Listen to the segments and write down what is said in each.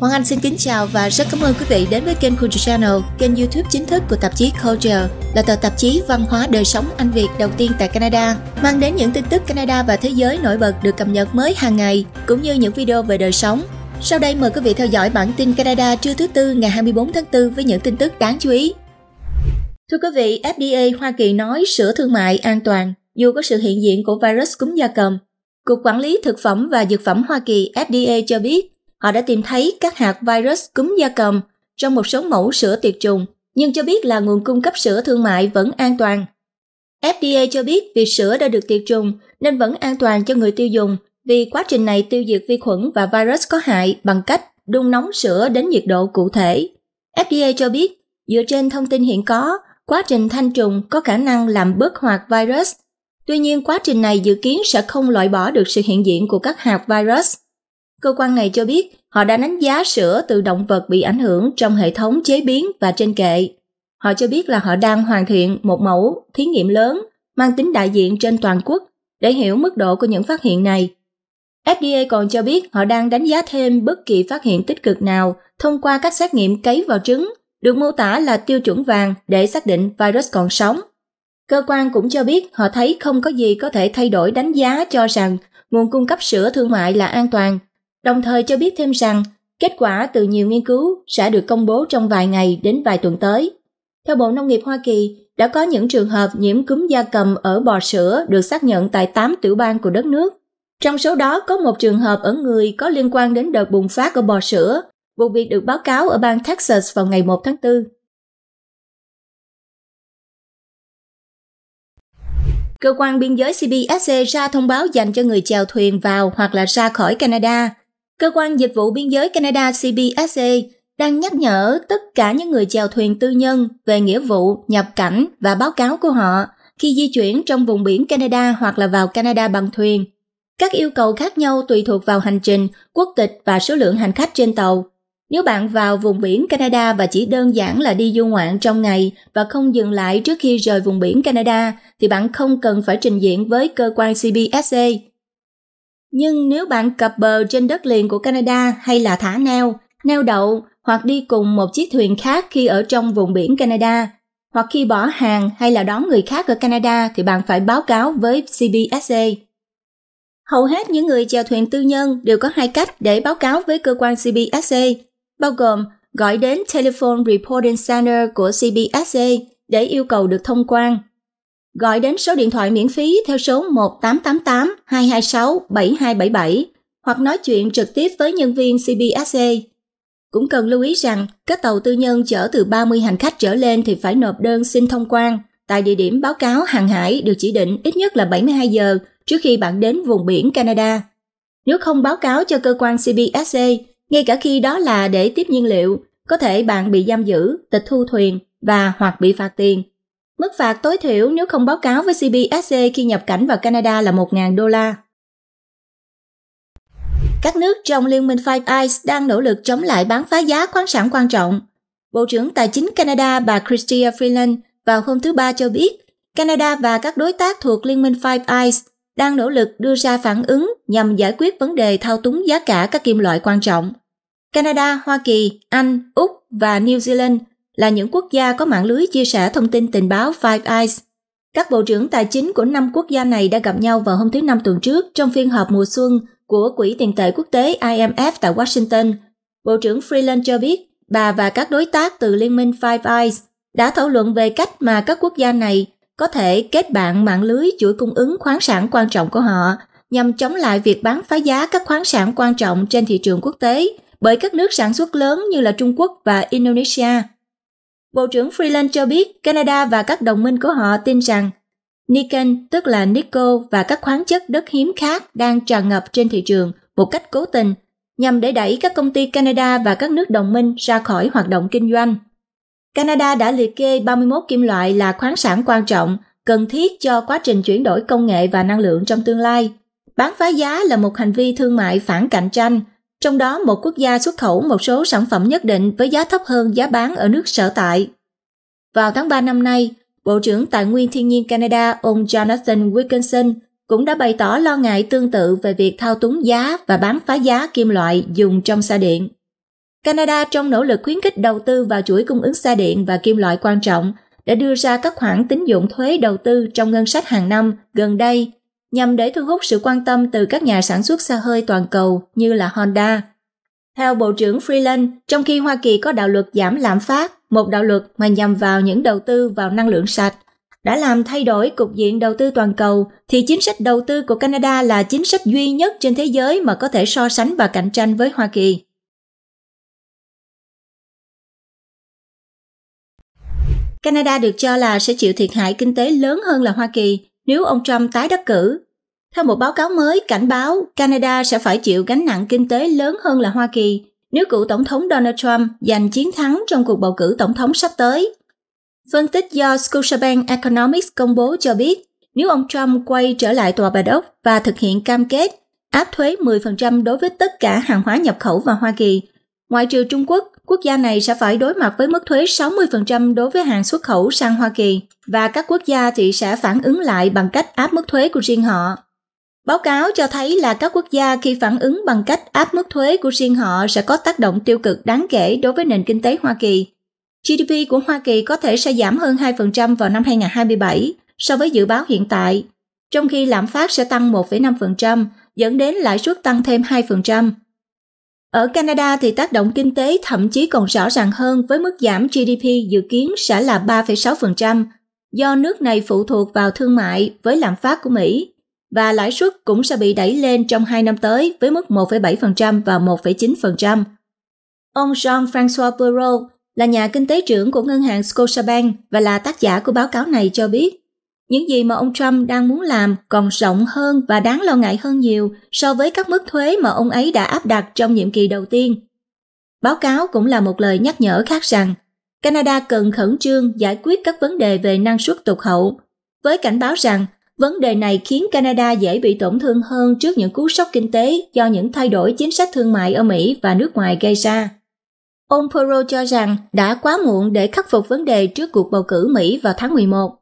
Hoàng Anh xin kính chào và rất cảm ơn quý vị đến với kênh Culture Channel, kênh YouTube chính thức của tạp chí Culture, là tờ tạp chí văn hóa đời sống Anh Việt đầu tiên tại Canada, mang đến những tin tức Canada và thế giới nổi bật được cập nhật mới hàng ngày, cũng như những video về đời sống. Sau đây mời quý vị theo dõi bản tin Canada trưa thứ tư ngày 24 tháng 4 với những tin tức đáng chú ý. Thưa quý vị, FDA Hoa Kỳ nói sữa thương mại an toàn dù có sự hiện diện của virus cúm gia cầm. Cục Quản lý Thực phẩm và Dược phẩm Hoa Kỳ FDA cho biết họ đã tìm thấy các hạt virus cúm gia cầm trong một số mẫu sữa tiệt trùng, nhưng cho biết là nguồn cung cấp sữa thương mại vẫn an toàn. FDA cho biết việc sữa đã được tiệt trùng nên vẫn an toàn cho người tiêu dùng vì quá trình này tiêu diệt vi khuẩn và virus có hại bằng cách đun nóng sữa đến nhiệt độ cụ thể. FDA cho biết, dựa trên thông tin hiện có, quá trình thanh trùng có khả năng làm bớt hoạt virus. Tuy nhiên, quá trình này dự kiến sẽ không loại bỏ được sự hiện diện của các hạt virus – Cơ quan này cho biết họ đã đánh giá sữa từ động vật bị ảnh hưởng trong hệ thống chế biến và trên kệ. Họ cho biết là họ đang hoàn thiện một mẫu thí nghiệm lớn mang tính đại diện trên toàn quốc để hiểu mức độ của những phát hiện này. FDA còn cho biết họ đang đánh giá thêm bất kỳ phát hiện tích cực nào thông qua các xét nghiệm cấy vào trứng, được mô tả là tiêu chuẩn vàng để xác định virus còn sống. Cơ quan cũng cho biết họ thấy không có gì có thể thay đổi đánh giá cho rằng nguồn cung cấp sữa thương mại là an toàn đồng thời cho biết thêm rằng kết quả từ nhiều nghiên cứu sẽ được công bố trong vài ngày đến vài tuần tới. Theo Bộ Nông nghiệp Hoa Kỳ, đã có những trường hợp nhiễm cúm da cầm ở bò sữa được xác nhận tại 8 tiểu bang của đất nước. Trong số đó có một trường hợp ở người có liên quan đến đợt bùng phát ở bò sữa. Vụ việc được báo cáo ở bang Texas vào ngày 1 tháng 4. Cơ quan biên giới CBSC e ra thông báo dành cho người chèo thuyền vào hoặc là ra khỏi Canada – Cơ quan Dịch vụ Biên giới Canada CBSA e đang nhắc nhở tất cả những người chèo thuyền tư nhân về nghĩa vụ nhập cảnh và báo cáo của họ khi di chuyển trong vùng biển Canada hoặc là vào Canada bằng thuyền. Các yêu cầu khác nhau tùy thuộc vào hành trình, quốc tịch và số lượng hành khách trên tàu. Nếu bạn vào vùng biển Canada và chỉ đơn giản là đi du ngoạn trong ngày và không dừng lại trước khi rời vùng biển Canada, thì bạn không cần phải trình diện với cơ quan CBSA e. Nhưng nếu bạn cập bờ trên đất liền của Canada hay là thả neo, neo đậu hoặc đi cùng một chiếc thuyền khác khi ở trong vùng biển Canada, hoặc khi bỏ hàng hay là đón người khác ở Canada thì bạn phải báo cáo với CBSA. Hầu hết những người chèo thuyền tư nhân đều có hai cách để báo cáo với cơ quan CBSA, bao gồm gọi đến Telephone Reporting Center của CBSA để yêu cầu được thông quan gọi đến số điện thoại miễn phí theo số 1888 226 7277 hoặc nói chuyện trực tiếp với nhân viên CBSC Cũng cần lưu ý rằng, các tàu tư nhân chở từ 30 hành khách trở lên thì phải nộp đơn xin thông quan tại địa điểm báo cáo hàng hải được chỉ định ít nhất là 72 giờ trước khi bạn đến vùng biển Canada. Nếu không báo cáo cho cơ quan CBSC ngay cả khi đó là để tiếp nhiên liệu, có thể bạn bị giam giữ, tịch thu thuyền và hoặc bị phạt tiền Mức phạt tối thiểu nếu không báo cáo với CBSC e khi nhập cảnh vào Canada là 1.000 đô la. Các nước trong Liên minh Five Eyes đang nỗ lực chống lại bán phá giá khoáng sản quan trọng. Bộ trưởng Tài chính Canada bà Chrystia Freeland vào hôm thứ Ba cho biết Canada và các đối tác thuộc Liên minh Five Eyes đang nỗ lực đưa ra phản ứng nhằm giải quyết vấn đề thao túng giá cả các kim loại quan trọng. Canada, Hoa Kỳ, Anh, Úc và New Zealand là những quốc gia có mạng lưới chia sẻ thông tin tình báo Five Eyes. Các bộ trưởng tài chính của năm quốc gia này đã gặp nhau vào hôm thứ Năm tuần trước trong phiên họp mùa xuân của Quỹ tiền tệ quốc tế IMF tại Washington. Bộ trưởng Freeland cho biết bà và các đối tác từ Liên minh Five Eyes đã thảo luận về cách mà các quốc gia này có thể kết bạn mạng lưới chuỗi cung ứng khoáng sản quan trọng của họ nhằm chống lại việc bán phá giá các khoáng sản quan trọng trên thị trường quốc tế bởi các nước sản xuất lớn như là Trung Quốc và Indonesia – Bộ trưởng Freeland cho biết Canada và các đồng minh của họ tin rằng nickel, tức là nickel và các khoáng chất đất hiếm khác đang tràn ngập trên thị trường một cách cố tình nhằm để đẩy các công ty Canada và các nước đồng minh ra khỏi hoạt động kinh doanh. Canada đã liệt kê 31 kim loại là khoáng sản quan trọng cần thiết cho quá trình chuyển đổi công nghệ và năng lượng trong tương lai. Bán phá giá là một hành vi thương mại phản cạnh tranh – trong đó một quốc gia xuất khẩu một số sản phẩm nhất định với giá thấp hơn giá bán ở nước sở tại. Vào tháng 3 năm nay, Bộ trưởng Tài nguyên Thiên nhiên Canada ông Jonathan Wilkinson cũng đã bày tỏ lo ngại tương tự về việc thao túng giá và bán phá giá kim loại dùng trong xe điện. Canada trong nỗ lực khuyến khích đầu tư vào chuỗi cung ứng xe điện và kim loại quan trọng đã đưa ra các khoản tín dụng thuế đầu tư trong ngân sách hàng năm gần đây nhằm để thu hút sự quan tâm từ các nhà sản xuất xe hơi toàn cầu như là Honda. Theo Bộ trưởng Freeland, trong khi Hoa Kỳ có đạo luật giảm lạm phát, một đạo luật mà nhằm vào những đầu tư vào năng lượng sạch, đã làm thay đổi cục diện đầu tư toàn cầu, thì chính sách đầu tư của Canada là chính sách duy nhất trên thế giới mà có thể so sánh và cạnh tranh với Hoa Kỳ. Canada được cho là sẽ chịu thiệt hại kinh tế lớn hơn là Hoa Kỳ nếu ông Trump tái đắc cử. Theo một báo cáo mới cảnh báo, Canada sẽ phải chịu gánh nặng kinh tế lớn hơn là Hoa Kỳ nếu cựu tổng thống Donald Trump giành chiến thắng trong cuộc bầu cử tổng thống sắp tới. Phân tích do Scotiabank Economics công bố cho biết, nếu ông Trump quay trở lại tòa Bà Đốc và thực hiện cam kết áp thuế 10% đối với tất cả hàng hóa nhập khẩu vào Hoa Kỳ, ngoại trừ Trung Quốc quốc gia này sẽ phải đối mặt với mức thuế 60% đối với hàng xuất khẩu sang Hoa Kỳ và các quốc gia thì sẽ phản ứng lại bằng cách áp mức thuế của riêng họ. Báo cáo cho thấy là các quốc gia khi phản ứng bằng cách áp mức thuế của riêng họ sẽ có tác động tiêu cực đáng kể đối với nền kinh tế Hoa Kỳ. GDP của Hoa Kỳ có thể sẽ giảm hơn 2% vào năm 2027 so với dự báo hiện tại, trong khi lạm phát sẽ tăng 1,5%, dẫn đến lãi suất tăng thêm 2%, ở Canada thì tác động kinh tế thậm chí còn rõ ràng hơn với mức giảm GDP dự kiến sẽ là 3,6% do nước này phụ thuộc vào thương mại với lạm phát của Mỹ và lãi suất cũng sẽ bị đẩy lên trong 2 năm tới với mức 1,7% và 1,9%. Ông Jean-François Perrault là nhà kinh tế trưởng của ngân hàng Scotiabank và là tác giả của báo cáo này cho biết, những gì mà ông Trump đang muốn làm còn rộng hơn và đáng lo ngại hơn nhiều so với các mức thuế mà ông ấy đã áp đặt trong nhiệm kỳ đầu tiên. Báo cáo cũng là một lời nhắc nhở khác rằng Canada cần khẩn trương giải quyết các vấn đề về năng suất tụt hậu, với cảnh báo rằng vấn đề này khiến Canada dễ bị tổn thương hơn trước những cú sốc kinh tế do những thay đổi chính sách thương mại ở Mỹ và nước ngoài gây ra. Ông Perot cho rằng đã quá muộn để khắc phục vấn đề trước cuộc bầu cử Mỹ vào tháng 11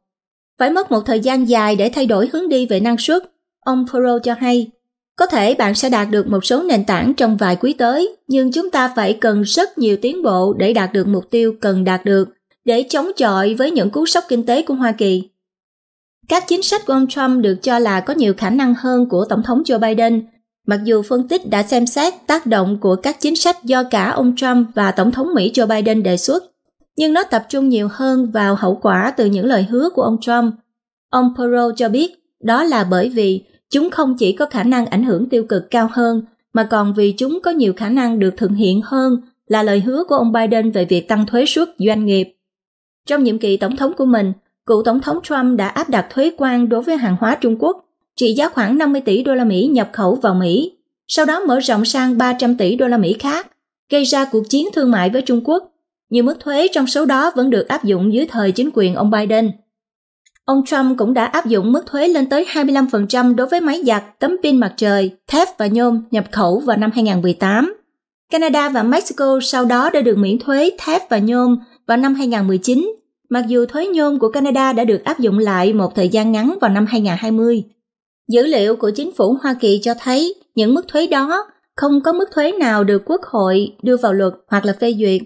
phải mất một thời gian dài để thay đổi hướng đi về năng suất, ông Pro cho hay. Có thể bạn sẽ đạt được một số nền tảng trong vài quý tới, nhưng chúng ta phải cần rất nhiều tiến bộ để đạt được mục tiêu cần đạt được, để chống chọi với những cú sốc kinh tế của Hoa Kỳ. Các chính sách của ông Trump được cho là có nhiều khả năng hơn của Tổng thống Joe Biden, mặc dù phân tích đã xem xét tác động của các chính sách do cả ông Trump và Tổng thống Mỹ Joe Biden đề xuất nhưng nó tập trung nhiều hơn vào hậu quả từ những lời hứa của ông Trump. Ông Perot cho biết đó là bởi vì chúng không chỉ có khả năng ảnh hưởng tiêu cực cao hơn mà còn vì chúng có nhiều khả năng được thực hiện hơn là lời hứa của ông Biden về việc tăng thuế suất doanh nghiệp. Trong nhiệm kỳ tổng thống của mình, cựu tổng thống Trump đã áp đặt thuế quan đối với hàng hóa Trung Quốc trị giá khoảng 50 tỷ đô la Mỹ nhập khẩu vào Mỹ, sau đó mở rộng sang 300 tỷ đô la Mỹ khác, gây ra cuộc chiến thương mại với Trung Quốc nhiều mức thuế trong số đó vẫn được áp dụng dưới thời chính quyền ông Biden. Ông Trump cũng đã áp dụng mức thuế lên tới 25% đối với máy giặt, tấm pin mặt trời, thép và nhôm nhập khẩu vào năm 2018. Canada và Mexico sau đó đã được miễn thuế thép và nhôm vào năm 2019, mặc dù thuế nhôm của Canada đã được áp dụng lại một thời gian ngắn vào năm 2020. Dữ liệu của chính phủ Hoa Kỳ cho thấy những mức thuế đó không có mức thuế nào được Quốc hội đưa vào luật hoặc là phê duyệt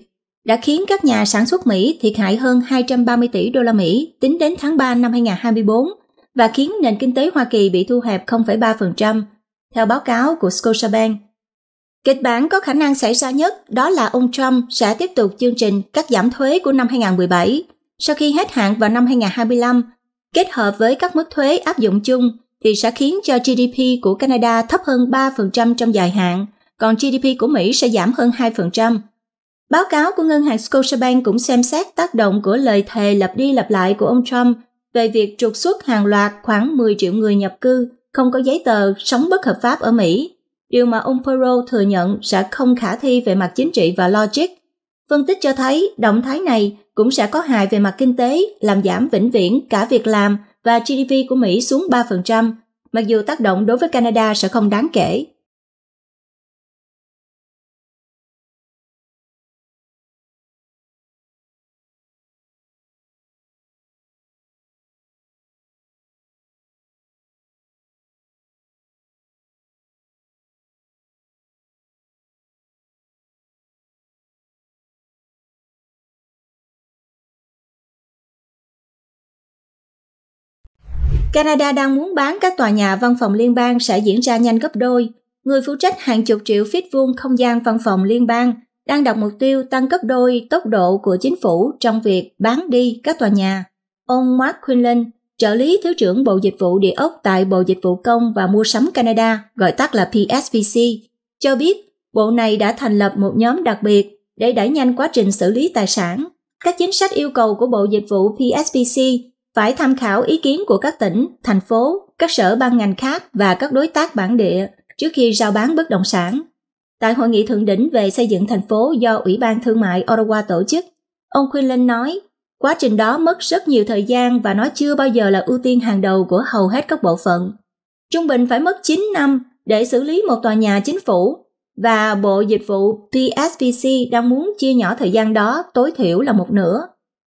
đã khiến các nhà sản xuất Mỹ thiệt hại hơn 230 tỷ đô la Mỹ tính đến tháng 3 năm 2024 và khiến nền kinh tế Hoa Kỳ bị thu hẹp 0,3%, theo báo cáo của Scotiabank. Kịch bản có khả năng xảy ra nhất đó là ông Trump sẽ tiếp tục chương trình cắt giảm thuế của năm 2017 sau khi hết hạn vào năm 2025, kết hợp với các mức thuế áp dụng chung thì sẽ khiến cho GDP của Canada thấp hơn 3% trong dài hạn, còn GDP của Mỹ sẽ giảm hơn 2%. Báo cáo của ngân hàng Scotiabank cũng xem xét tác động của lời thề lặp đi lặp lại của ông Trump về việc trục xuất hàng loạt khoảng 10 triệu người nhập cư không có giấy tờ sống bất hợp pháp ở Mỹ, điều mà ông Perot thừa nhận sẽ không khả thi về mặt chính trị và logic. Phân tích cho thấy động thái này cũng sẽ có hại về mặt kinh tế, làm giảm vĩnh viễn cả việc làm và GDP của Mỹ xuống 3%, mặc dù tác động đối với Canada sẽ không đáng kể. Canada đang muốn bán các tòa nhà văn phòng liên bang sẽ diễn ra nhanh gấp đôi. Người phụ trách hàng chục triệu feet vuông không gian văn phòng liên bang đang đặt mục tiêu tăng gấp đôi tốc độ của chính phủ trong việc bán đi các tòa nhà. Ông Mark Quinlan, trợ lý Thứ trưởng Bộ Dịch vụ Địa ốc tại Bộ Dịch vụ Công và Mua sắm Canada, gọi tắt là PSVC, cho biết bộ này đã thành lập một nhóm đặc biệt để đẩy nhanh quá trình xử lý tài sản. Các chính sách yêu cầu của Bộ Dịch vụ PSVC phải tham khảo ý kiến của các tỉnh, thành phố, các sở ban ngành khác và các đối tác bản địa trước khi giao bán bất động sản. Tại hội nghị thượng đỉnh về xây dựng thành phố do Ủy ban Thương mại Ottawa tổ chức, ông Quinlan nói, quá trình đó mất rất nhiều thời gian và nó chưa bao giờ là ưu tiên hàng đầu của hầu hết các bộ phận. Trung bình phải mất 9 năm để xử lý một tòa nhà chính phủ và Bộ Dịch vụ PSPC đang muốn chia nhỏ thời gian đó tối thiểu là một nửa.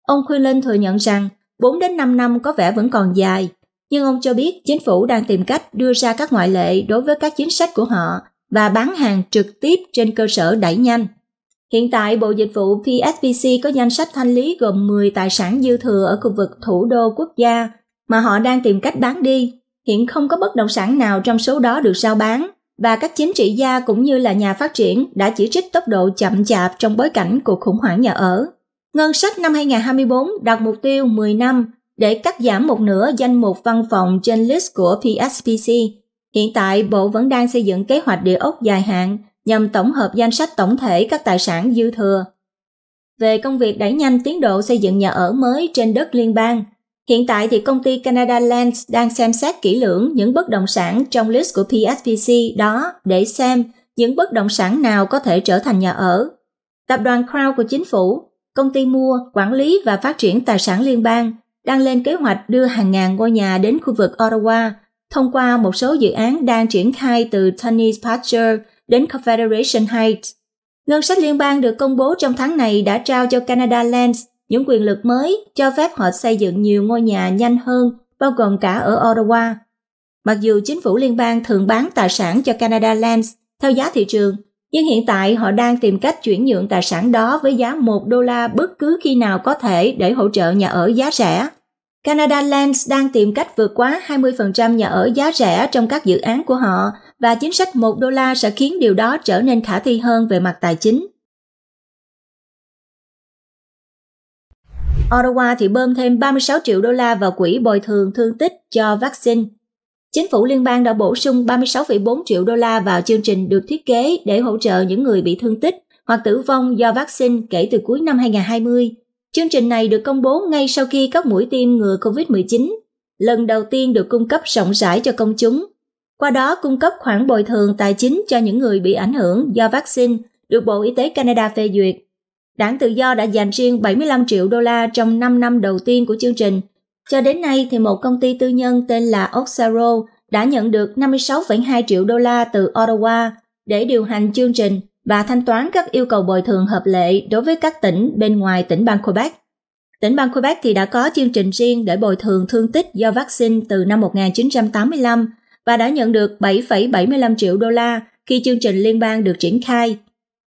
Ông Quinlan thừa nhận rằng 4 đến 5 năm có vẻ vẫn còn dài, nhưng ông cho biết chính phủ đang tìm cách đưa ra các ngoại lệ đối với các chính sách của họ và bán hàng trực tiếp trên cơ sở đẩy nhanh. Hiện tại, Bộ Dịch vụ PSVC có danh sách thanh lý gồm 10 tài sản dư thừa ở khu vực thủ đô quốc gia mà họ đang tìm cách bán đi. Hiện không có bất động sản nào trong số đó được sao bán và các chính trị gia cũng như là nhà phát triển đã chỉ trích tốc độ chậm chạp trong bối cảnh cuộc khủng hoảng nhà ở. Ngân sách năm 2024 đặt mục tiêu 10 năm để cắt giảm một nửa danh mục văn phòng trên list của PSPC. Hiện tại, Bộ vẫn đang xây dựng kế hoạch địa ốc dài hạn nhằm tổng hợp danh sách tổng thể các tài sản dư thừa. Về công việc đẩy nhanh tiến độ xây dựng nhà ở mới trên đất liên bang, hiện tại thì công ty Canada Lands đang xem xét kỹ lưỡng những bất động sản trong list của PSPC đó để xem những bất động sản nào có thể trở thành nhà ở. Tập đoàn Crown của chính phủ công ty mua, quản lý và phát triển tài sản liên bang đang lên kế hoạch đưa hàng ngàn ngôi nhà đến khu vực Ottawa thông qua một số dự án đang triển khai từ Tunney's Pasture đến Confederation Heights. Ngân sách liên bang được công bố trong tháng này đã trao cho Canada Lands những quyền lực mới cho phép họ xây dựng nhiều ngôi nhà nhanh hơn, bao gồm cả ở Ottawa. Mặc dù chính phủ liên bang thường bán tài sản cho Canada Lands theo giá thị trường, nhưng hiện tại họ đang tìm cách chuyển nhượng tài sản đó với giá 1 đô la bất cứ khi nào có thể để hỗ trợ nhà ở giá rẻ. Canada Lands đang tìm cách vượt quá 20% nhà ở giá rẻ trong các dự án của họ và chính sách 1 đô la sẽ khiến điều đó trở nên khả thi hơn về mặt tài chính. Ottawa thì bơm thêm 36 triệu đô la vào quỹ bồi thường thương tích cho vaccine Chính phủ liên bang đã bổ sung 36,4 triệu đô la vào chương trình được thiết kế để hỗ trợ những người bị thương tích hoặc tử vong do vaccine kể từ cuối năm 2020. Chương trình này được công bố ngay sau khi các mũi tiêm ngừa COVID-19 lần đầu tiên được cung cấp rộng rãi cho công chúng, qua đó cung cấp khoản bồi thường tài chính cho những người bị ảnh hưởng do vaccine được Bộ Y tế Canada phê duyệt. Đảng Tự do đã dành riêng 75 triệu đô la trong 5 năm đầu tiên của chương trình cho đến nay thì một công ty tư nhân tên là Oxaro đã nhận được 56,2 triệu đô la từ Ottawa để điều hành chương trình và thanh toán các yêu cầu bồi thường hợp lệ đối với các tỉnh bên ngoài tỉnh bang Quebec. Tỉnh bang Quebec thì đã có chương trình riêng để bồi thường thương tích do vaccine từ năm 1985 và đã nhận được 7,75 triệu đô la khi chương trình liên bang được triển khai.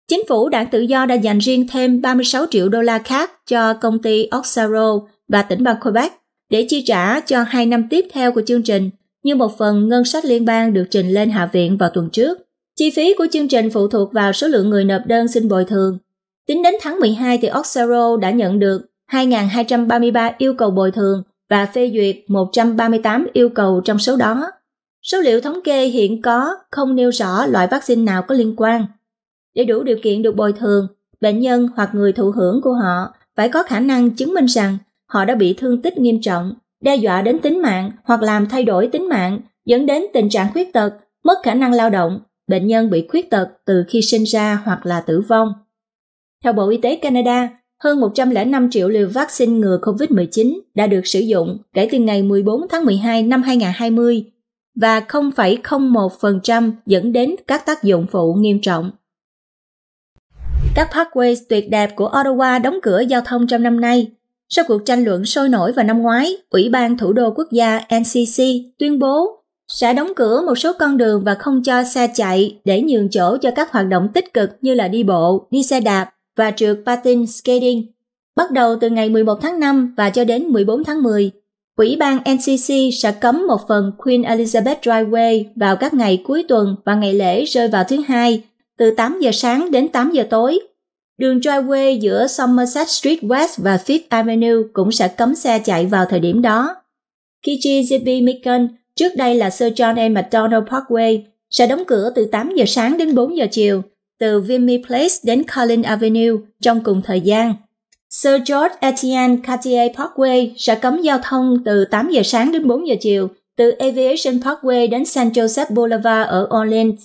Chính phủ đảng tự do đã dành riêng thêm 36 triệu đô la khác cho công ty Oxaro và tỉnh bang Quebec để chi trả cho hai năm tiếp theo của chương trình như một phần ngân sách liên bang được trình lên Hạ viện vào tuần trước. Chi phí của chương trình phụ thuộc vào số lượng người nộp đơn xin bồi thường. Tính đến tháng 12 thì Oxero đã nhận được 2.233 yêu cầu bồi thường và phê duyệt 138 yêu cầu trong số đó. Số liệu thống kê hiện có không nêu rõ loại vaccine nào có liên quan. Để đủ điều kiện được bồi thường, bệnh nhân hoặc người thụ hưởng của họ phải có khả năng chứng minh rằng họ đã bị thương tích nghiêm trọng, đe dọa đến tính mạng hoặc làm thay đổi tính mạng, dẫn đến tình trạng khuyết tật, mất khả năng lao động, bệnh nhân bị khuyết tật từ khi sinh ra hoặc là tử vong. Theo Bộ Y tế Canada, hơn 105 triệu liều vaccine ngừa COVID-19 đã được sử dụng kể từ ngày 14 tháng 12 năm 2020 và 0,01% dẫn đến các tác dụng phụ nghiêm trọng. Các parkways tuyệt đẹp của Ottawa đóng cửa giao thông trong năm nay sau cuộc tranh luận sôi nổi vào năm ngoái, Ủy ban Thủ đô Quốc gia NCC tuyên bố sẽ đóng cửa một số con đường và không cho xe chạy để nhường chỗ cho các hoạt động tích cực như là đi bộ, đi xe đạp và trượt patin skating. Bắt đầu từ ngày 11 tháng 5 và cho đến 14 tháng 10, Ủy ban NCC sẽ cấm một phần Queen Elizabeth Driveway vào các ngày cuối tuần và ngày lễ rơi vào thứ hai từ 8 giờ sáng đến 8 giờ tối Đường driveway giữa Somerset Street West và Fifth Avenue cũng sẽ cấm xe chạy vào thời điểm đó. Kichi Zippy Mikan, trước đây là Sir John A. McDonald Parkway, sẽ đóng cửa từ 8 giờ sáng đến 4 giờ chiều, từ Vimy Place đến Collin Avenue trong cùng thời gian. Sir George Etienne Cartier Parkway sẽ cấm giao thông từ 8 giờ sáng đến 4 giờ chiều, từ Aviation Parkway đến San Joseph Boulevard ở Orleans.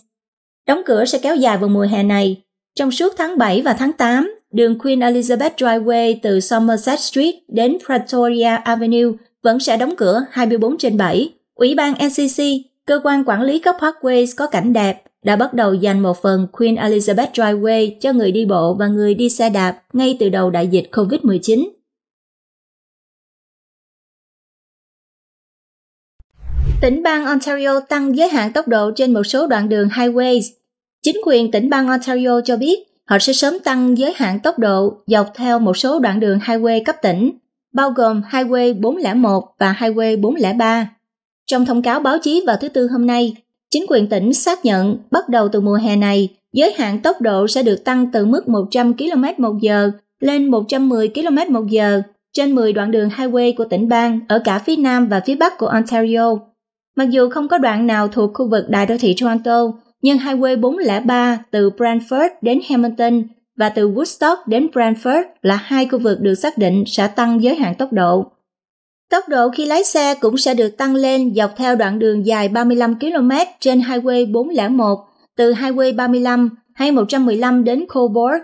Đóng cửa sẽ kéo dài vào mùa hè này, trong suốt tháng 7 và tháng 8, đường Queen Elizabeth Driveway từ Somerset Street đến Pretoria Avenue vẫn sẽ đóng cửa 24 trên 7. Ủy ban NCC, cơ quan quản lý các parkways có cảnh đẹp, đã bắt đầu dành một phần Queen Elizabeth Driveway cho người đi bộ và người đi xe đạp ngay từ đầu đại dịch COVID-19. Tỉnh bang Ontario tăng giới hạn tốc độ trên một số đoạn đường highways Chính quyền tỉnh bang Ontario cho biết họ sẽ sớm tăng giới hạn tốc độ dọc theo một số đoạn đường highway cấp tỉnh, bao gồm Highway 401 và Highway 403. Trong thông cáo báo chí vào thứ Tư hôm nay, chính quyền tỉnh xác nhận bắt đầu từ mùa hè này, giới hạn tốc độ sẽ được tăng từ mức 100 km một giờ lên 110 km một giờ trên 10 đoạn đường highway của tỉnh bang ở cả phía nam và phía bắc của Ontario. Mặc dù không có đoạn nào thuộc khu vực đại đô thị Toronto, nhân Highway 403 từ Brantford đến Hamilton và từ Woodstock đến Brantford là hai khu vực được xác định sẽ tăng giới hạn tốc độ. Tốc độ khi lái xe cũng sẽ được tăng lên dọc theo đoạn đường dài 35 km trên Highway 401 từ Highway 35 hay 115 đến Cobourg.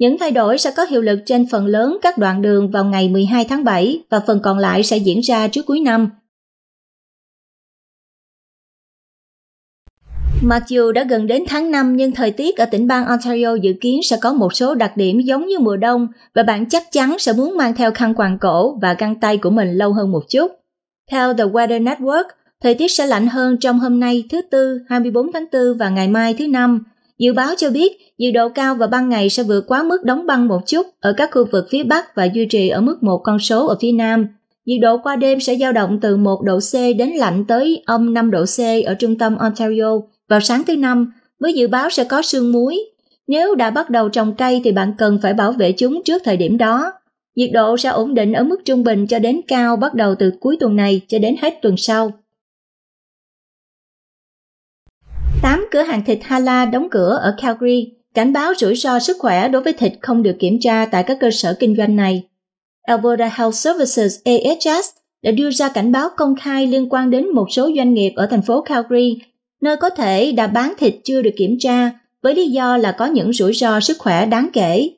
Những thay đổi sẽ có hiệu lực trên phần lớn các đoạn đường vào ngày 12 tháng 7 và phần còn lại sẽ diễn ra trước cuối năm. Mặc dù đã gần đến tháng 5 nhưng thời tiết ở tỉnh bang Ontario dự kiến sẽ có một số đặc điểm giống như mùa đông và bạn chắc chắn sẽ muốn mang theo khăn quàng cổ và găng tay của mình lâu hơn một chút. Theo The Weather Network, thời tiết sẽ lạnh hơn trong hôm nay thứ Tư 24 tháng 4 và ngày mai thứ Năm. Dự báo cho biết nhiệt độ cao vào ban ngày sẽ vượt quá mức đóng băng một chút ở các khu vực phía Bắc và duy trì ở mức một con số ở phía Nam. Nhiệt độ qua đêm sẽ dao động từ 1 độ C đến lạnh tới âm 5 độ C ở trung tâm Ontario vào sáng thứ năm mới dự báo sẽ có sương muối. Nếu đã bắt đầu trồng cây thì bạn cần phải bảo vệ chúng trước thời điểm đó. Nhiệt độ sẽ ổn định ở mức trung bình cho đến cao bắt đầu từ cuối tuần này cho đến hết tuần sau. 8 cửa hàng thịt Hala đóng cửa ở Calgary, cảnh báo rủi ro sức khỏe đối với thịt không được kiểm tra tại các cơ sở kinh doanh này. Alberta Health Services AHS đã đưa ra cảnh báo công khai liên quan đến một số doanh nghiệp ở thành phố Calgary nơi có thể đã bán thịt chưa được kiểm tra với lý do là có những rủi ro sức khỏe đáng kể.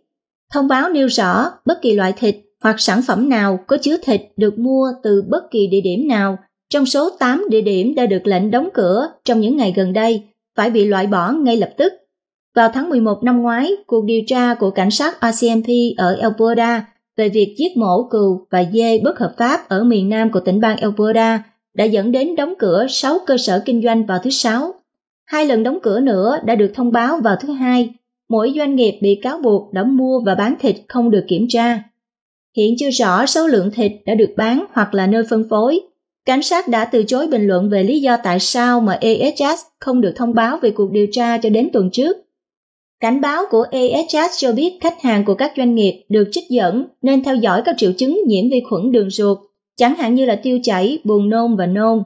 Thông báo nêu rõ bất kỳ loại thịt hoặc sản phẩm nào có chứa thịt được mua từ bất kỳ địa điểm nào trong số 8 địa điểm đã được lệnh đóng cửa trong những ngày gần đây phải bị loại bỏ ngay lập tức. Vào tháng 11 năm ngoái, cuộc điều tra của cảnh sát RCMP ở Alberta về việc giết mổ cừu và dê bất hợp pháp ở miền nam của tỉnh bang Alberta đã dẫn đến đóng cửa 6 cơ sở kinh doanh vào thứ Sáu. Hai lần đóng cửa nữa đã được thông báo vào thứ Hai. Mỗi doanh nghiệp bị cáo buộc đã mua và bán thịt không được kiểm tra. Hiện chưa rõ số lượng thịt đã được bán hoặc là nơi phân phối. Cảnh sát đã từ chối bình luận về lý do tại sao mà EHS không được thông báo về cuộc điều tra cho đến tuần trước. Cảnh báo của EHS cho biết khách hàng của các doanh nghiệp được trích dẫn nên theo dõi các triệu chứng nhiễm vi khuẩn đường ruột chẳng hạn như là tiêu chảy, buồn nôn và nôn.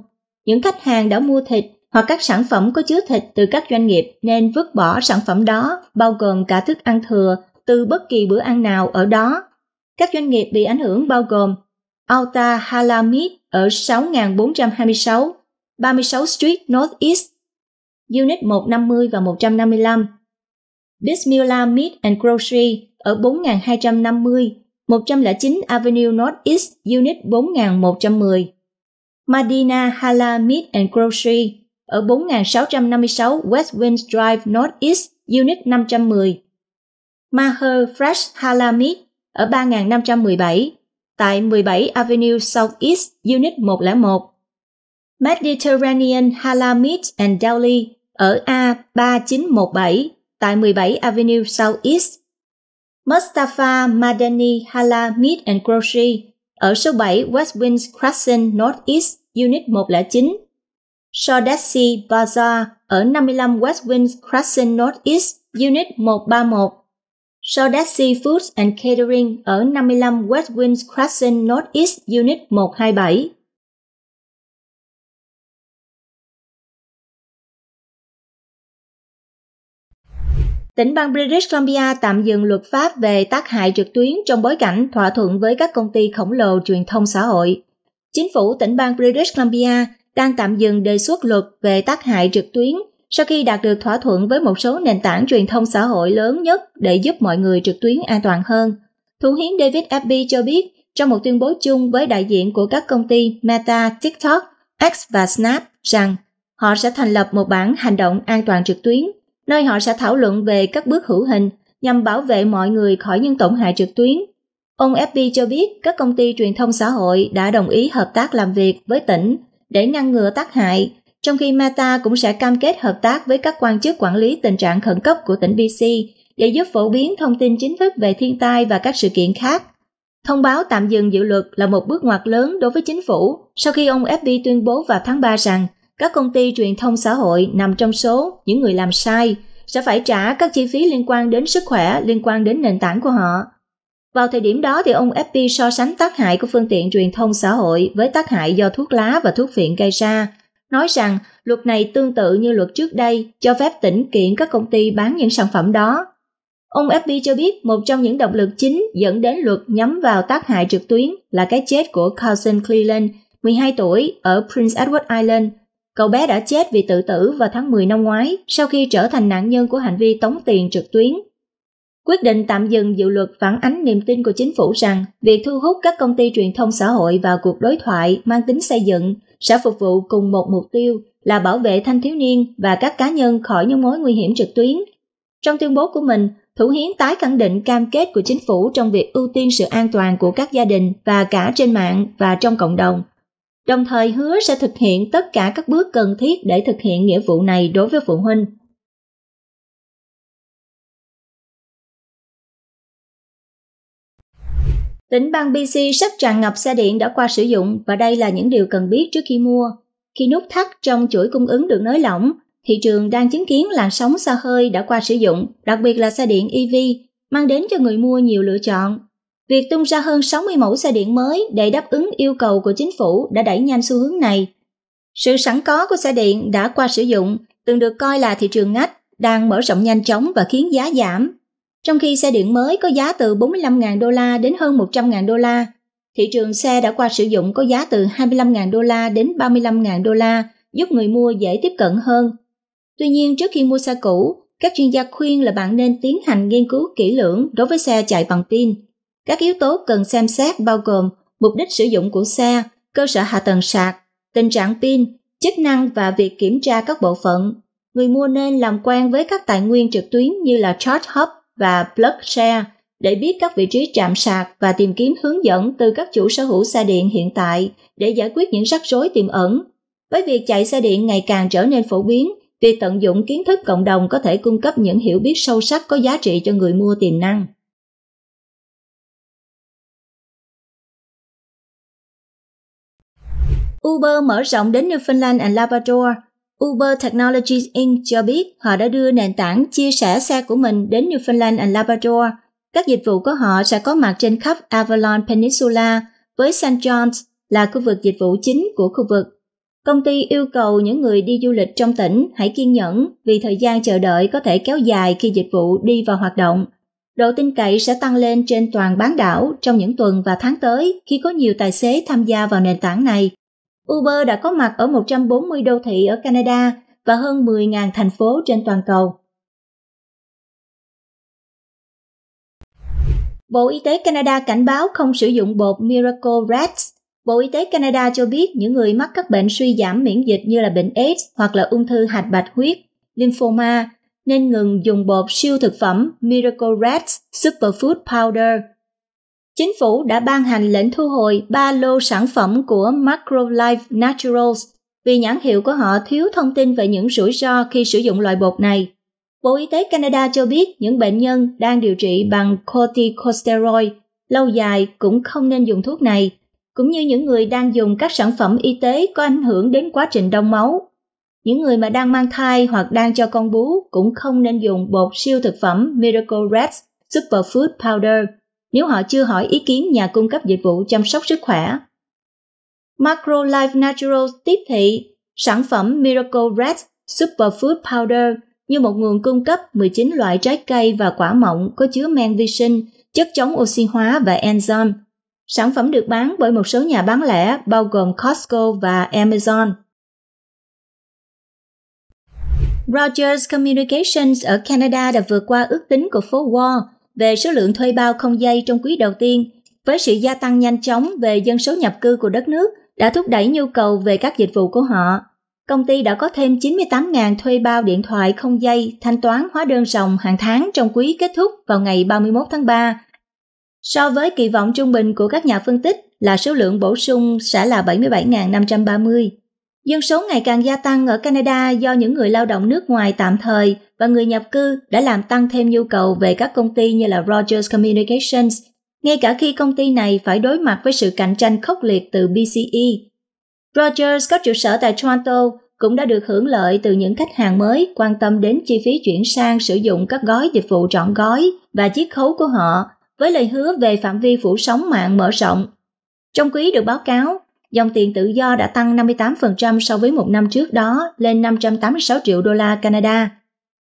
Những khách hàng đã mua thịt hoặc các sản phẩm có chứa thịt từ các doanh nghiệp nên vứt bỏ sản phẩm đó, bao gồm cả thức ăn thừa từ bất kỳ bữa ăn nào ở đó. Các doanh nghiệp bị ảnh hưởng bao gồm Alta Halamid ở 6426, 36 Street North East, Unit 150 và 155, Bismillah Meat and Grocery ở 4250, 109 Avenue North East Unit 4110, Madina Hala Meat and Grocery ở 4656 West Wind Drive North East Unit 510, Maher Fresh Hala Meat ở 3517 tại 17 Avenue South East Unit 101, Mediterranean Hala Meat and Deli ở A3917 tại 17 Avenue South East Mustafa Madani Hala Meat and Grocery ở số 7 West Winds Crescent North East Unit 109, Sodexy Bazaar ở 55 West Winds Crescent North East Unit 131, Sodexy Foods and Catering ở 55 West Winds Crescent North East Unit 127. Tỉnh bang British Columbia tạm dừng luật pháp về tác hại trực tuyến trong bối cảnh thỏa thuận với các công ty khổng lồ truyền thông xã hội. Chính phủ tỉnh bang British Columbia đang tạm dừng đề xuất luật về tác hại trực tuyến sau khi đạt được thỏa thuận với một số nền tảng truyền thông xã hội lớn nhất để giúp mọi người trực tuyến an toàn hơn. Thủ hiến David Abbey cho biết trong một tuyên bố chung với đại diện của các công ty Meta, TikTok, X và Snap rằng họ sẽ thành lập một bản hành động an toàn trực tuyến nơi họ sẽ thảo luận về các bước hữu hình nhằm bảo vệ mọi người khỏi những tổn hại trực tuyến. Ông FP cho biết các công ty truyền thông xã hội đã đồng ý hợp tác làm việc với tỉnh để ngăn ngừa tác hại, trong khi Meta cũng sẽ cam kết hợp tác với các quan chức quản lý tình trạng khẩn cấp của tỉnh BC để giúp phổ biến thông tin chính thức về thiên tai và các sự kiện khác. Thông báo tạm dừng dự luật là một bước ngoặt lớn đối với chính phủ sau khi ông FB tuyên bố vào tháng 3 rằng các công ty truyền thông xã hội nằm trong số những người làm sai sẽ phải trả các chi phí liên quan đến sức khỏe, liên quan đến nền tảng của họ. Vào thời điểm đó thì ông FP so sánh tác hại của phương tiện truyền thông xã hội với tác hại do thuốc lá và thuốc phiện gây ra, nói rằng luật này tương tự như luật trước đây cho phép tỉnh kiện các công ty bán những sản phẩm đó. Ông FP cho biết một trong những động lực chính dẫn đến luật nhắm vào tác hại trực tuyến là cái chết của Carson Cleland, 12 tuổi, ở Prince Edward Island Cậu bé đã chết vì tự tử vào tháng 10 năm ngoái sau khi trở thành nạn nhân của hành vi tống tiền trực tuyến. Quyết định tạm dừng dự luật phản ánh niềm tin của chính phủ rằng việc thu hút các công ty truyền thông xã hội vào cuộc đối thoại mang tính xây dựng sẽ phục vụ cùng một mục tiêu là bảo vệ thanh thiếu niên và các cá nhân khỏi những mối nguy hiểm trực tuyến. Trong tuyên bố của mình, Thủ hiến tái khẳng định cam kết của chính phủ trong việc ưu tiên sự an toàn của các gia đình và cả trên mạng và trong cộng đồng đồng thời hứa sẽ thực hiện tất cả các bước cần thiết để thực hiện nghĩa vụ này đối với phụ huynh. Tỉnh bang BC sắp tràn ngập xe điện đã qua sử dụng và đây là những điều cần biết trước khi mua. Khi nút thắt trong chuỗi cung ứng được nới lỏng, thị trường đang chứng kiến làn sóng xe hơi đã qua sử dụng, đặc biệt là xe điện EV, mang đến cho người mua nhiều lựa chọn Việc tung ra hơn 60 mẫu xe điện mới để đáp ứng yêu cầu của chính phủ đã đẩy nhanh xu hướng này. Sự sẵn có của xe điện đã qua sử dụng từng được coi là thị trường ngách đang mở rộng nhanh chóng và khiến giá giảm. Trong khi xe điện mới có giá từ 45.000 đô la đến hơn 100.000 đô la, thị trường xe đã qua sử dụng có giá từ 25.000 đô la đến 35.000 đô la, giúp người mua dễ tiếp cận hơn. Tuy nhiên, trước khi mua xe cũ, các chuyên gia khuyên là bạn nên tiến hành nghiên cứu kỹ lưỡng đối với xe chạy bằng pin – các yếu tố cần xem xét bao gồm mục đích sử dụng của xe, cơ sở hạ tầng sạc, tình trạng pin, chức năng và việc kiểm tra các bộ phận. Người mua nên làm quen với các tài nguyên trực tuyến như là Charge Hub và PlugShare để biết các vị trí chạm sạc và tìm kiếm hướng dẫn từ các chủ sở hữu xe điện hiện tại để giải quyết những rắc rối tiềm ẩn. Với việc chạy xe điện ngày càng trở nên phổ biến, việc tận dụng kiến thức cộng đồng có thể cung cấp những hiểu biết sâu sắc có giá trị cho người mua tiềm năng. Uber mở rộng đến New Finland and Labrador. Uber Technologies Inc. cho biết họ đã đưa nền tảng chia sẻ xe của mình đến New Finland and Labrador. Các dịch vụ của họ sẽ có mặt trên khắp Avalon Peninsula với St. John's là khu vực dịch vụ chính của khu vực. Công ty yêu cầu những người đi du lịch trong tỉnh hãy kiên nhẫn vì thời gian chờ đợi có thể kéo dài khi dịch vụ đi vào hoạt động. Độ tin cậy sẽ tăng lên trên toàn bán đảo trong những tuần và tháng tới khi có nhiều tài xế tham gia vào nền tảng này. Uber đã có mặt ở 140 đô thị ở Canada và hơn 10.000 thành phố trên toàn cầu. Bộ Y tế Canada cảnh báo không sử dụng bột Miracle Rats. Bộ Y tế Canada cho biết những người mắc các bệnh suy giảm miễn dịch như là bệnh AIDS hoặc là ung thư hạch bạch huyết, lymphoma, nên ngừng dùng bột siêu thực phẩm Miracle Rats Superfood Powder chính phủ đã ban hành lệnh thu hồi ba lô sản phẩm của Macrolife Naturals vì nhãn hiệu của họ thiếu thông tin về những rủi ro khi sử dụng loại bột này. Bộ Y tế Canada cho biết những bệnh nhân đang điều trị bằng corticosteroid lâu dài cũng không nên dùng thuốc này, cũng như những người đang dùng các sản phẩm y tế có ảnh hưởng đến quá trình đông máu. Những người mà đang mang thai hoặc đang cho con bú cũng không nên dùng bột siêu thực phẩm Miracle Red Superfood Powder nếu họ chưa hỏi ý kiến nhà cung cấp dịch vụ chăm sóc sức khỏe. Macro Life Naturals tiếp thị sản phẩm Miracle Red Superfood Powder như một nguồn cung cấp 19 loại trái cây và quả mọng có chứa men vi sinh, chất chống oxy hóa và enzyme. Sản phẩm được bán bởi một số nhà bán lẻ bao gồm Costco và Amazon. Rogers Communications ở Canada đã vượt qua ước tính của phố Wall về số lượng thuê bao không dây trong quý đầu tiên, với sự gia tăng nhanh chóng về dân số nhập cư của đất nước đã thúc đẩy nhu cầu về các dịch vụ của họ. Công ty đã có thêm 98.000 thuê bao điện thoại không dây thanh toán hóa đơn ròng hàng tháng trong quý kết thúc vào ngày 31 tháng 3. So với kỳ vọng trung bình của các nhà phân tích là số lượng bổ sung sẽ là 77.530. Dân số ngày càng gia tăng ở Canada do những người lao động nước ngoài tạm thời và người nhập cư đã làm tăng thêm nhu cầu về các công ty như là Rogers Communications, ngay cả khi công ty này phải đối mặt với sự cạnh tranh khốc liệt từ BCE. Rogers có trụ sở tại Toronto cũng đã được hưởng lợi từ những khách hàng mới quan tâm đến chi phí chuyển sang sử dụng các gói dịch vụ trọn gói và chiết khấu của họ với lời hứa về phạm vi phủ sóng mạng mở rộng. Trong quý được báo cáo, Dòng tiền tự do đã tăng 58% so với một năm trước đó lên 586 triệu đô la Canada.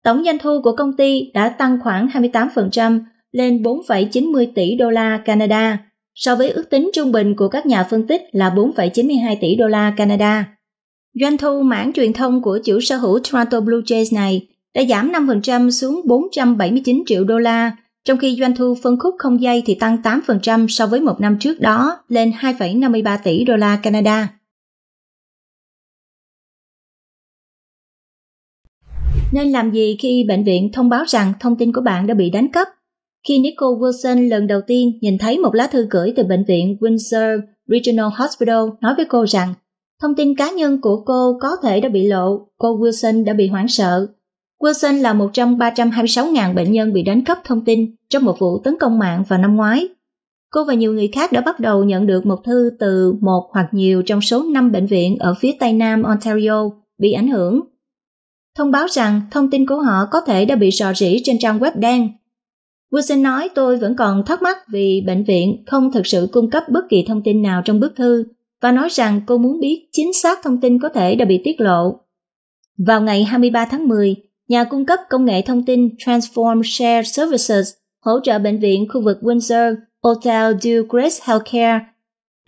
Tổng doanh thu của công ty đã tăng khoảng 28% lên 4,90 tỷ đô la Canada, so với ước tính trung bình của các nhà phân tích là 4,92 tỷ đô la Canada. Doanh thu mảng truyền thông của chủ sở hữu Toronto Blue Jays này đã giảm 5% xuống 479 triệu đô la trong khi doanh thu phân khúc không dây thì tăng 8% so với một năm trước đó lên 2,53 tỷ đô la Canada. Nên làm gì khi bệnh viện thông báo rằng thông tin của bạn đã bị đánh cắp? Khi Nicole Wilson lần đầu tiên nhìn thấy một lá thư gửi từ bệnh viện Windsor Regional Hospital nói với cô rằng thông tin cá nhân của cô có thể đã bị lộ, cô Wilson đã bị hoảng sợ Wilson là một trong 326.000 bệnh nhân bị đánh cắp thông tin trong một vụ tấn công mạng vào năm ngoái. Cô và nhiều người khác đã bắt đầu nhận được một thư từ một hoặc nhiều trong số 5 bệnh viện ở phía Tây Nam Ontario bị ảnh hưởng. Thông báo rằng thông tin của họ có thể đã bị sò rỉ trên trang web đen. Wilson nói tôi vẫn còn thắc mắc vì bệnh viện không thực sự cung cấp bất kỳ thông tin nào trong bức thư và nói rằng cô muốn biết chính xác thông tin có thể đã bị tiết lộ. Vào ngày 23 tháng 10, nhà cung cấp công nghệ thông tin Transform Shared Services hỗ trợ bệnh viện khu vực Windsor, Hotel Du Grace Healthcare,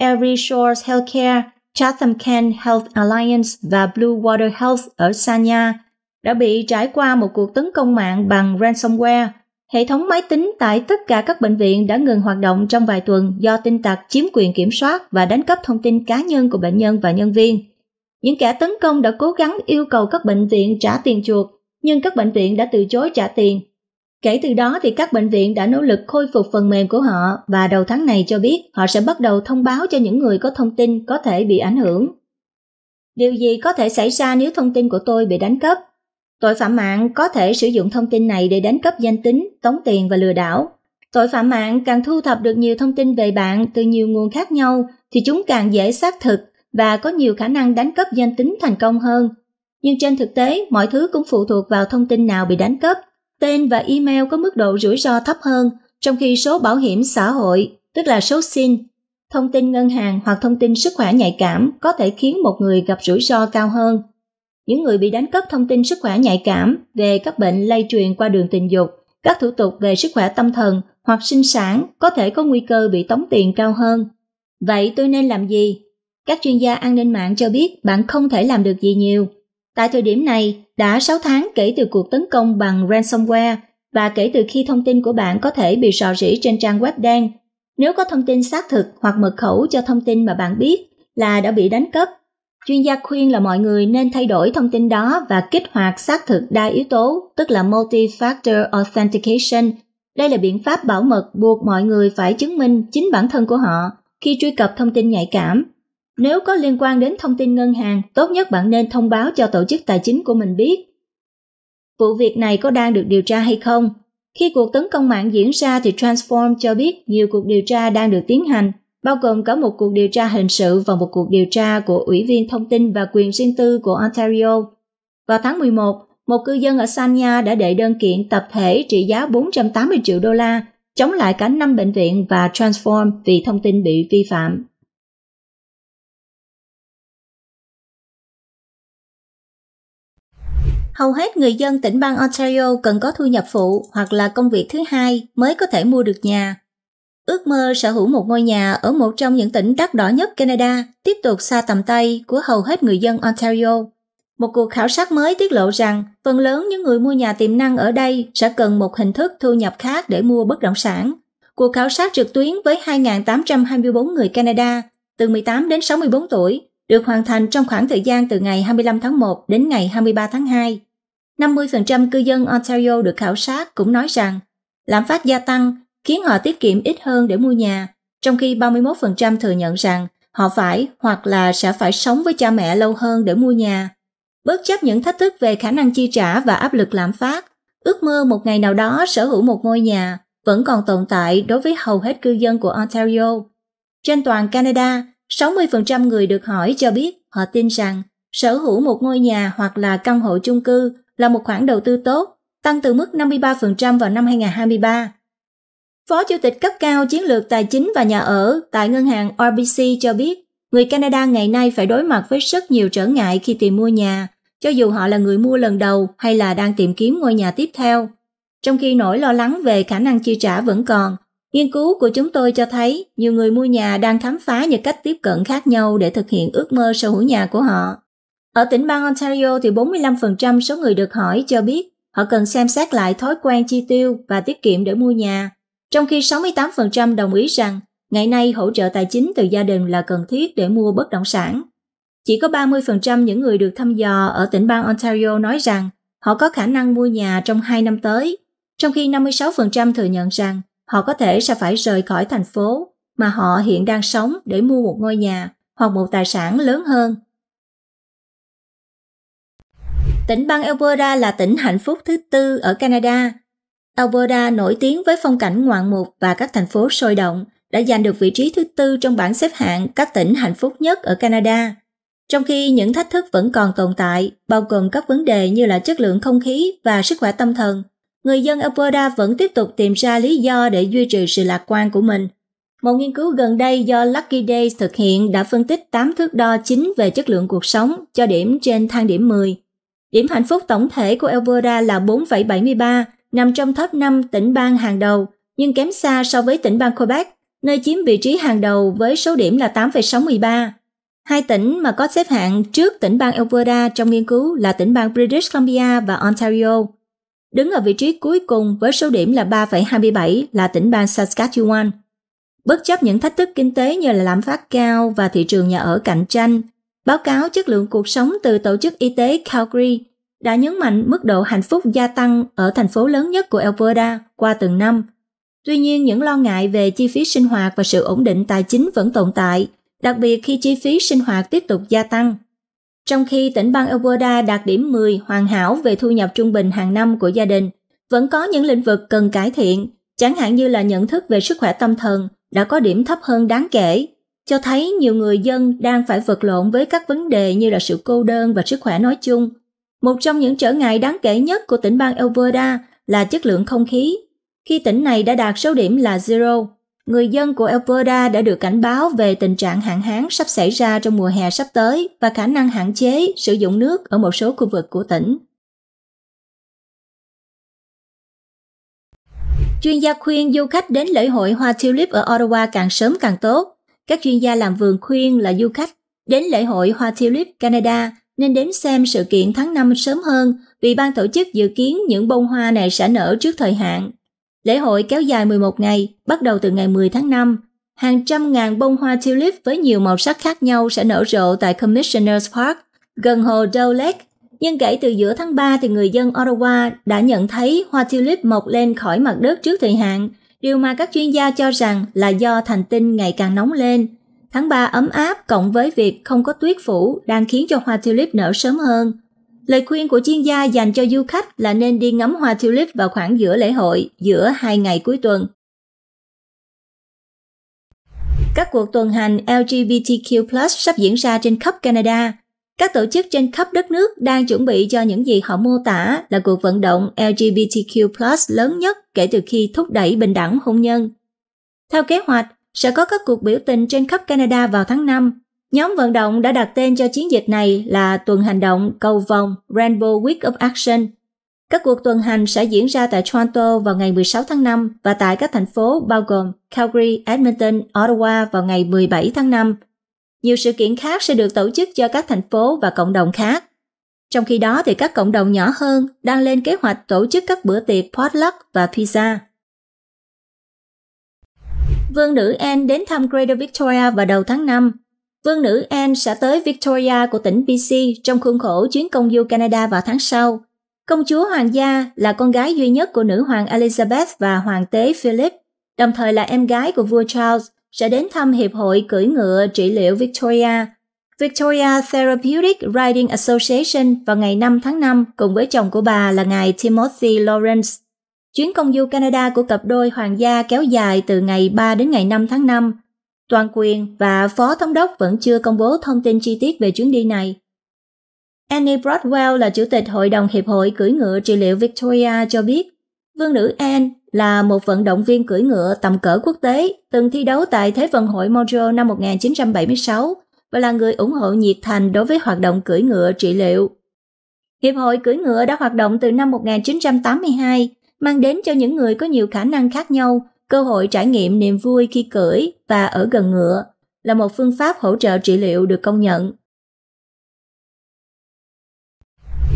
Every Shores Healthcare, Chatham Kent Health Alliance và Blue Water Health ở Sanya đã bị trải qua một cuộc tấn công mạng bằng ransomware. Hệ thống máy tính tại tất cả các bệnh viện đã ngừng hoạt động trong vài tuần do tin tặc chiếm quyền kiểm soát và đánh cắp thông tin cá nhân của bệnh nhân và nhân viên. Những kẻ tấn công đã cố gắng yêu cầu các bệnh viện trả tiền chuộc nhưng các bệnh viện đã từ chối trả tiền. Kể từ đó thì các bệnh viện đã nỗ lực khôi phục phần mềm của họ và đầu tháng này cho biết họ sẽ bắt đầu thông báo cho những người có thông tin có thể bị ảnh hưởng. Điều gì có thể xảy ra nếu thông tin của tôi bị đánh cắp? Tội phạm mạng có thể sử dụng thông tin này để đánh cắp danh tính, tống tiền và lừa đảo. Tội phạm mạng càng thu thập được nhiều thông tin về bạn từ nhiều nguồn khác nhau thì chúng càng dễ xác thực và có nhiều khả năng đánh cắp danh tính thành công hơn nhưng trên thực tế mọi thứ cũng phụ thuộc vào thông tin nào bị đánh cắp. Tên và email có mức độ rủi ro thấp hơn, trong khi số bảo hiểm xã hội, tức là số SIN, thông tin ngân hàng hoặc thông tin sức khỏe nhạy cảm có thể khiến một người gặp rủi ro cao hơn. Những người bị đánh cắp thông tin sức khỏe nhạy cảm về các bệnh lây truyền qua đường tình dục, các thủ tục về sức khỏe tâm thần hoặc sinh sản có thể có nguy cơ bị tống tiền cao hơn. Vậy tôi nên làm gì? Các chuyên gia an ninh mạng cho biết bạn không thể làm được gì nhiều Tại thời điểm này, đã 6 tháng kể từ cuộc tấn công bằng ransomware và kể từ khi thông tin của bạn có thể bị sò rỉ trên trang web đen. Nếu có thông tin xác thực hoặc mật khẩu cho thông tin mà bạn biết là đã bị đánh cắp, chuyên gia khuyên là mọi người nên thay đổi thông tin đó và kích hoạt xác thực đa yếu tố, tức là multi-factor authentication. Đây là biện pháp bảo mật buộc mọi người phải chứng minh chính bản thân của họ khi truy cập thông tin nhạy cảm nếu có liên quan đến thông tin ngân hàng, tốt nhất bạn nên thông báo cho tổ chức tài chính của mình biết. Vụ việc này có đang được điều tra hay không? Khi cuộc tấn công mạng diễn ra thì Transform cho biết nhiều cuộc điều tra đang được tiến hành, bao gồm cả một cuộc điều tra hình sự và một cuộc điều tra của Ủy viên Thông tin và Quyền riêng tư của Ontario. Vào tháng 11, một cư dân ở Sanya đã đệ đơn kiện tập thể trị giá 480 triệu đô la chống lại cả năm bệnh viện và Transform vì thông tin bị vi phạm. Hầu hết người dân tỉnh bang Ontario cần có thu nhập phụ hoặc là công việc thứ hai mới có thể mua được nhà. Ước mơ sở hữu một ngôi nhà ở một trong những tỉnh đắt đỏ nhất Canada tiếp tục xa tầm tay của hầu hết người dân Ontario. Một cuộc khảo sát mới tiết lộ rằng phần lớn những người mua nhà tiềm năng ở đây sẽ cần một hình thức thu nhập khác để mua bất động sản. Cuộc khảo sát trực tuyến với 2.824 người Canada từ 18 đến 64 tuổi được hoàn thành trong khoảng thời gian từ ngày 25 tháng 1 đến ngày 23 tháng 2. 50% cư dân Ontario được khảo sát cũng nói rằng lạm phát gia tăng khiến họ tiết kiệm ít hơn để mua nhà, trong khi 31% thừa nhận rằng họ phải hoặc là sẽ phải sống với cha mẹ lâu hơn để mua nhà. Bất chấp những thách thức về khả năng chi trả và áp lực lạm phát, ước mơ một ngày nào đó sở hữu một ngôi nhà vẫn còn tồn tại đối với hầu hết cư dân của Ontario. Trên toàn Canada, 60% người được hỏi cho biết họ tin rằng sở hữu một ngôi nhà hoặc là căn hộ chung cư là một khoản đầu tư tốt, tăng từ mức 53% vào năm 2023. Phó Chủ tịch cấp cao chiến lược tài chính và nhà ở tại ngân hàng RBC cho biết người Canada ngày nay phải đối mặt với rất nhiều trở ngại khi tìm mua nhà, cho dù họ là người mua lần đầu hay là đang tìm kiếm ngôi nhà tiếp theo. Trong khi nỗi lo lắng về khả năng chi trả vẫn còn, Nghiên cứu của chúng tôi cho thấy nhiều người mua nhà đang khám phá những cách tiếp cận khác nhau để thực hiện ước mơ sở hữu nhà của họ. Ở tỉnh bang Ontario thì 45% số người được hỏi cho biết họ cần xem xét lại thói quen chi tiêu và tiết kiệm để mua nhà, trong khi 68% đồng ý rằng ngày nay hỗ trợ tài chính từ gia đình là cần thiết để mua bất động sản. Chỉ có 30% những người được thăm dò ở tỉnh bang Ontario nói rằng họ có khả năng mua nhà trong 2 năm tới, trong khi 56% thừa nhận rằng Họ có thể sẽ phải rời khỏi thành phố mà họ hiện đang sống để mua một ngôi nhà hoặc một tài sản lớn hơn. Tỉnh bang Alberta là tỉnh hạnh phúc thứ tư ở Canada. Alberta nổi tiếng với phong cảnh ngoạn mục và các thành phố sôi động, đã giành được vị trí thứ tư trong bảng xếp hạng các tỉnh hạnh phúc nhất ở Canada. Trong khi những thách thức vẫn còn tồn tại, bao gồm các vấn đề như là chất lượng không khí và sức khỏe tâm thần, người dân Alberta vẫn tiếp tục tìm ra lý do để duy trì sự lạc quan của mình. Một nghiên cứu gần đây do Lucky Days thực hiện đã phân tích 8 thước đo chính về chất lượng cuộc sống cho điểm trên thang điểm 10. Điểm hạnh phúc tổng thể của Alberta là 4,73, nằm trong top 5 tỉnh bang hàng đầu, nhưng kém xa so với tỉnh bang Quebec, nơi chiếm vị trí hàng đầu với số điểm là 8,63. Hai tỉnh mà có xếp hạng trước tỉnh bang Alberta trong nghiên cứu là tỉnh bang British Columbia và Ontario – Đứng ở vị trí cuối cùng với số điểm là 3,27 là tỉnh bang Saskatchewan. Bất chấp những thách thức kinh tế như là lạm phát cao và thị trường nhà ở cạnh tranh, báo cáo chất lượng cuộc sống từ Tổ chức Y tế Calgary đã nhấn mạnh mức độ hạnh phúc gia tăng ở thành phố lớn nhất của Alberta qua từng năm. Tuy nhiên, những lo ngại về chi phí sinh hoạt và sự ổn định tài chính vẫn tồn tại, đặc biệt khi chi phí sinh hoạt tiếp tục gia tăng. Trong khi tỉnh bang Alberta đạt điểm 10 hoàn hảo về thu nhập trung bình hàng năm của gia đình, vẫn có những lĩnh vực cần cải thiện, chẳng hạn như là nhận thức về sức khỏe tâm thần đã có điểm thấp hơn đáng kể, cho thấy nhiều người dân đang phải vật lộn với các vấn đề như là sự cô đơn và sức khỏe nói chung. Một trong những trở ngại đáng kể nhất của tỉnh bang Alberta là chất lượng không khí, khi tỉnh này đã đạt số điểm là zero người dân của Alberta đã được cảnh báo về tình trạng hạn hán sắp xảy ra trong mùa hè sắp tới và khả năng hạn chế sử dụng nước ở một số khu vực của tỉnh. Chuyên gia khuyên du khách đến lễ hội hoa tulip ở Ottawa càng sớm càng tốt. Các chuyên gia làm vườn khuyên là du khách đến lễ hội hoa tulip Canada nên đến xem sự kiện tháng 5 sớm hơn vì ban tổ chức dự kiến những bông hoa này sẽ nở trước thời hạn Lễ hội kéo dài 11 ngày, bắt đầu từ ngày 10 tháng 5. Hàng trăm ngàn bông hoa tulip với nhiều màu sắc khác nhau sẽ nở rộ tại Commissioners Park, gần hồ Dow Lake. Nhưng kể từ giữa tháng 3 thì người dân Ottawa đã nhận thấy hoa tulip mọc lên khỏi mặt đất trước thời hạn, điều mà các chuyên gia cho rằng là do thành tinh ngày càng nóng lên. Tháng 3 ấm áp cộng với việc không có tuyết phủ đang khiến cho hoa tulip nở sớm hơn. Lời khuyên của chuyên gia dành cho du khách là nên đi ngắm hoa tulip vào khoảng giữa lễ hội, giữa hai ngày cuối tuần. Các cuộc tuần hành LGBTQ+ sắp diễn ra trên khắp Canada. Các tổ chức trên khắp đất nước đang chuẩn bị cho những gì họ mô tả là cuộc vận động LGBTQ+ lớn nhất kể từ khi thúc đẩy bình đẳng hôn nhân. Theo kế hoạch, sẽ có các cuộc biểu tình trên khắp Canada vào tháng 5 Nhóm vận động đã đặt tên cho chiến dịch này là Tuần hành động cầu vòng Rainbow Week of Action. Các cuộc tuần hành sẽ diễn ra tại Toronto vào ngày 16 tháng 5 và tại các thành phố bao gồm Calgary, Edmonton, Ottawa vào ngày 17 tháng 5. Nhiều sự kiện khác sẽ được tổ chức cho các thành phố và cộng đồng khác. Trong khi đó thì các cộng đồng nhỏ hơn đang lên kế hoạch tổ chức các bữa tiệc potluck và pizza. Vương nữ Anne đến thăm Greater Victoria vào đầu tháng 5 Vương nữ Anne sẽ tới Victoria của tỉnh BC trong khuôn khổ chuyến công du Canada vào tháng sau. Công chúa Hoàng gia là con gái duy nhất của nữ hoàng Elizabeth và hoàng tế Philip, đồng thời là em gái của vua Charles, sẽ đến thăm Hiệp hội cưỡi ngựa trị liệu Victoria, Victoria Therapeutic Riding Association vào ngày 5 tháng 5 cùng với chồng của bà là ngài Timothy Lawrence. Chuyến công du Canada của cặp đôi hoàng gia kéo dài từ ngày 3 đến ngày 5 tháng 5 Toàn quyền và phó thống đốc vẫn chưa công bố thông tin chi tiết về chuyến đi này. Annie Broadwell là chủ tịch Hội đồng Hiệp hội Cưỡi ngựa trị liệu Victoria cho biết, vương nữ Anne là một vận động viên cưỡi ngựa tầm cỡ quốc tế, từng thi đấu tại Thế vận hội Montreal năm 1976 và là người ủng hộ nhiệt thành đối với hoạt động cưỡi ngựa trị liệu. Hiệp hội cưỡi ngựa đã hoạt động từ năm 1982, mang đến cho những người có nhiều khả năng khác nhau Cơ hội trải nghiệm niềm vui khi cưỡi và ở gần ngựa là một phương pháp hỗ trợ trị liệu được công nhận.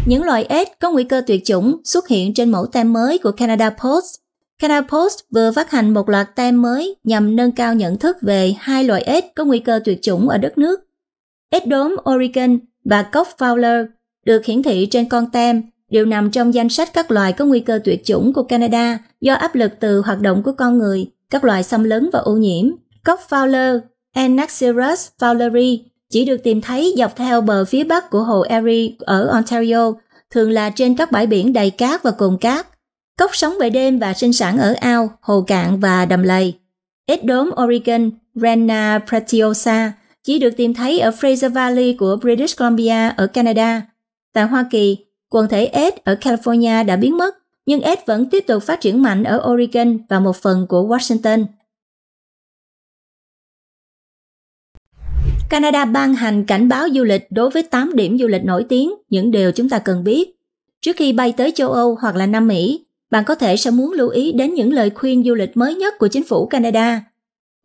Những loại ếch có nguy cơ tuyệt chủng xuất hiện trên mẫu tem mới của Canada Post. Canada Post vừa phát hành một loạt tem mới nhằm nâng cao nhận thức về hai loại ếch có nguy cơ tuyệt chủng ở đất nước. Ếch đốm Oregon và cốc Fowler được hiển thị trên con tem đều nằm trong danh sách các loài có nguy cơ tuyệt chủng của Canada do áp lực từ hoạt động của con người, các loài xâm lấn và ô nhiễm. Cốc Fowler, Anaxirus fowleri chỉ được tìm thấy dọc theo bờ phía bắc của hồ Erie ở Ontario, thường là trên các bãi biển đầy cát và cồn cát. Cốc sống về đêm và sinh sản ở ao, hồ cạn và đầm lầy. Ít đốm Oregon, Rana pratiosa, chỉ được tìm thấy ở Fraser Valley của British Columbia ở Canada. Tại Hoa Kỳ, Quần thể S ở California đã biến mất, nhưng S vẫn tiếp tục phát triển mạnh ở Oregon và một phần của Washington. Canada ban hành cảnh báo du lịch đối với 8 điểm du lịch nổi tiếng, những điều chúng ta cần biết. Trước khi bay tới châu Âu hoặc là Nam Mỹ, bạn có thể sẽ muốn lưu ý đến những lời khuyên du lịch mới nhất của chính phủ Canada.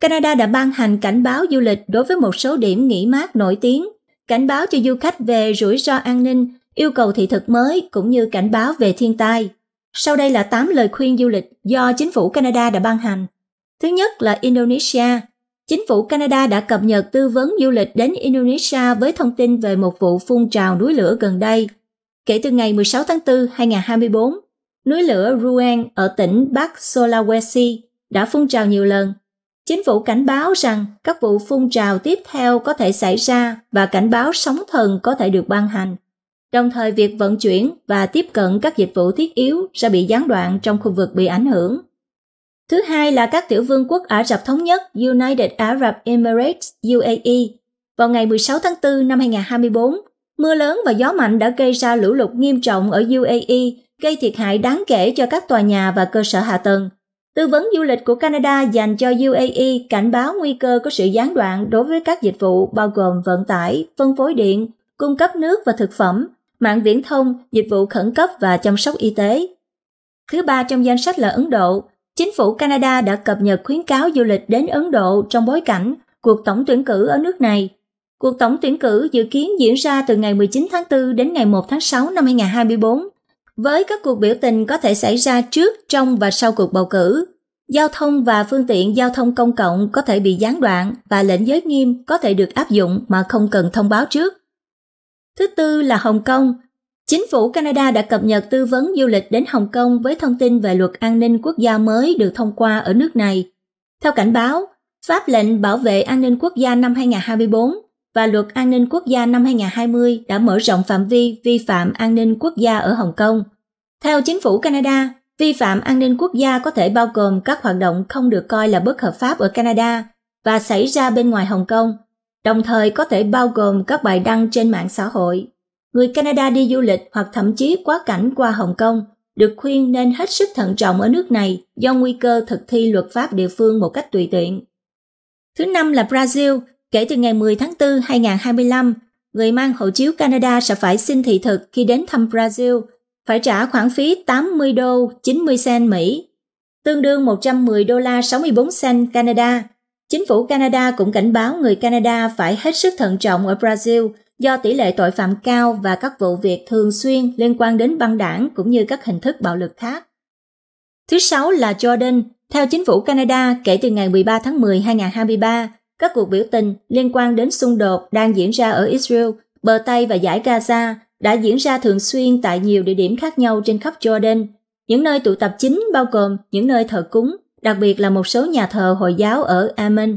Canada đã ban hành cảnh báo du lịch đối với một số điểm nghỉ mát nổi tiếng, cảnh báo cho du khách về rủi ro an ninh yêu cầu thị thực mới cũng như cảnh báo về thiên tai. Sau đây là 8 lời khuyên du lịch do chính phủ Canada đã ban hành. Thứ nhất là Indonesia. Chính phủ Canada đã cập nhật tư vấn du lịch đến Indonesia với thông tin về một vụ phun trào núi lửa gần đây. Kể từ ngày 16 tháng 4, 2024, núi lửa Ruang ở tỉnh Bắc Sulawesi đã phun trào nhiều lần. Chính phủ cảnh báo rằng các vụ phun trào tiếp theo có thể xảy ra và cảnh báo sóng thần có thể được ban hành. Đồng thời việc vận chuyển và tiếp cận các dịch vụ thiết yếu sẽ bị gián đoạn trong khu vực bị ảnh hưởng. Thứ hai là các tiểu vương quốc Ả Rập Thống Nhất United Arab Emirates UAE. Vào ngày 16 tháng 4 năm 2024, mưa lớn và gió mạnh đã gây ra lũ lụt nghiêm trọng ở UAE, gây thiệt hại đáng kể cho các tòa nhà và cơ sở hạ tầng. Tư vấn du lịch của Canada dành cho UAE cảnh báo nguy cơ có sự gián đoạn đối với các dịch vụ bao gồm vận tải, phân phối điện, cung cấp nước và thực phẩm, mạng viễn thông, dịch vụ khẩn cấp và chăm sóc y tế. Thứ ba trong danh sách là Ấn Độ. Chính phủ Canada đã cập nhật khuyến cáo du lịch đến Ấn Độ trong bối cảnh cuộc tổng tuyển cử ở nước này. Cuộc tổng tuyển cử dự kiến diễn ra từ ngày 19 tháng 4 đến ngày 1 tháng 6 năm 2024, với các cuộc biểu tình có thể xảy ra trước, trong và sau cuộc bầu cử. Giao thông và phương tiện giao thông công cộng có thể bị gián đoạn và lệnh giới nghiêm có thể được áp dụng mà không cần thông báo trước. Thứ tư là Hồng Kông. Chính phủ Canada đã cập nhật tư vấn du lịch đến Hồng Kông với thông tin về luật an ninh quốc gia mới được thông qua ở nước này. Theo cảnh báo, Pháp lệnh bảo vệ an ninh quốc gia năm 2024 và luật an ninh quốc gia năm 2020 đã mở rộng phạm vi vi phạm an ninh quốc gia ở Hồng Kông. Theo chính phủ Canada, vi phạm an ninh quốc gia có thể bao gồm các hoạt động không được coi là bất hợp pháp ở Canada và xảy ra bên ngoài Hồng Kông, đồng thời có thể bao gồm các bài đăng trên mạng xã hội. Người Canada đi du lịch hoặc thậm chí quá cảnh qua Hồng Kông được khuyên nên hết sức thận trọng ở nước này do nguy cơ thực thi luật pháp địa phương một cách tùy tiện. Thứ năm là Brazil, kể từ ngày 10 tháng 4 2025, người mang hộ chiếu Canada sẽ phải xin thị thực khi đến thăm Brazil, phải trả khoản phí 80 đô 90 cent Mỹ, tương đương 110 đô la 64 cent Canada Chính phủ Canada cũng cảnh báo người Canada phải hết sức thận trọng ở Brazil do tỷ lệ tội phạm cao và các vụ việc thường xuyên liên quan đến băng đảng cũng như các hình thức bạo lực khác. Thứ sáu là Jordan. Theo chính phủ Canada, kể từ ngày 13 tháng 10 năm 2023, các cuộc biểu tình liên quan đến xung đột đang diễn ra ở Israel, bờ Tây và giải Gaza đã diễn ra thường xuyên tại nhiều địa điểm khác nhau trên khắp Jordan. Những nơi tụ tập chính bao gồm những nơi thờ cúng, đặc biệt là một số nhà thờ Hồi giáo ở Amman.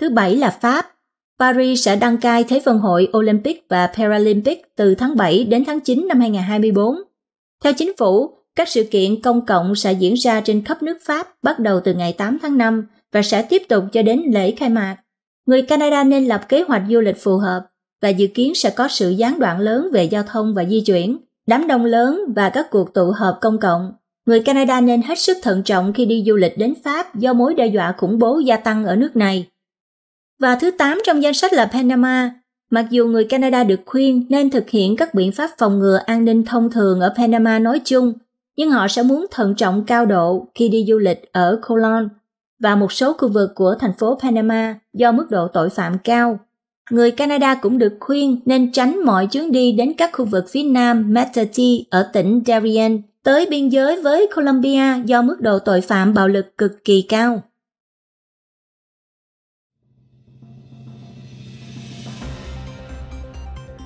Thứ bảy là Pháp. Paris sẽ đăng cai Thế vận hội Olympic và Paralympic từ tháng 7 đến tháng 9 năm 2024. Theo chính phủ, các sự kiện công cộng sẽ diễn ra trên khắp nước Pháp bắt đầu từ ngày 8 tháng 5 và sẽ tiếp tục cho đến lễ khai mạc. Người Canada nên lập kế hoạch du lịch phù hợp và dự kiến sẽ có sự gián đoạn lớn về giao thông và di chuyển, đám đông lớn và các cuộc tụ họp công cộng. Người Canada nên hết sức thận trọng khi đi du lịch đến Pháp do mối đe dọa khủng bố gia tăng ở nước này. Và thứ 8 trong danh sách là Panama. Mặc dù người Canada được khuyên nên thực hiện các biện pháp phòng ngừa an ninh thông thường ở Panama nói chung, nhưng họ sẽ muốn thận trọng cao độ khi đi du lịch ở Colon và một số khu vực của thành phố Panama do mức độ tội phạm cao. Người Canada cũng được khuyên nên tránh mọi chuyến đi đến các khu vực phía nam Metati ở tỉnh Darien tới biên giới với Colombia do mức độ tội phạm bạo lực cực kỳ cao.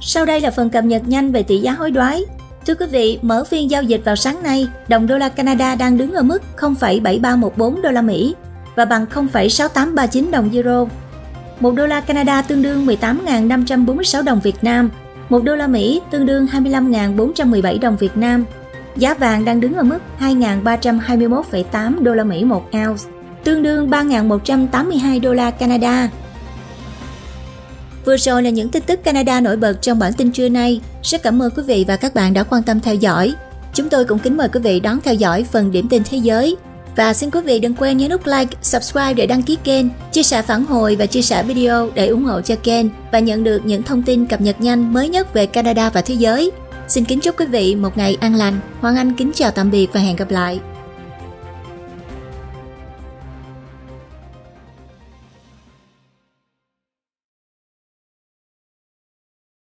Sau đây là phần cập nhật nhanh về tỷ giá hối đoái. Thưa quý vị, mở phiên giao dịch vào sáng nay, đồng đô la Canada đang đứng ở mức 0,7314 đô la Mỹ và bằng 0,6839 đồng euro. Một đô la Canada tương đương 18.546 đồng Việt Nam, một đô la Mỹ tương đương 25.417 đồng Việt Nam, Giá vàng đang đứng ở mức 2.321,8 đô la Mỹ một ounce, tương đương 3.182 đô la Canada. Vừa rồi là những tin tức Canada nổi bật trong bản tin trưa nay. Rất cảm ơn quý vị và các bạn đã quan tâm theo dõi. Chúng tôi cũng kính mời quý vị đón theo dõi phần điểm tin thế giới. Và xin quý vị đừng quên nhấn nút like, subscribe để đăng ký kênh, chia sẻ phản hồi và chia sẻ video để ủng hộ cho kênh và nhận được những thông tin cập nhật nhanh mới nhất về Canada và thế giới. Xin kính chúc quý vị một ngày an lành. Hoàng Anh kính chào tạm biệt và hẹn gặp lại.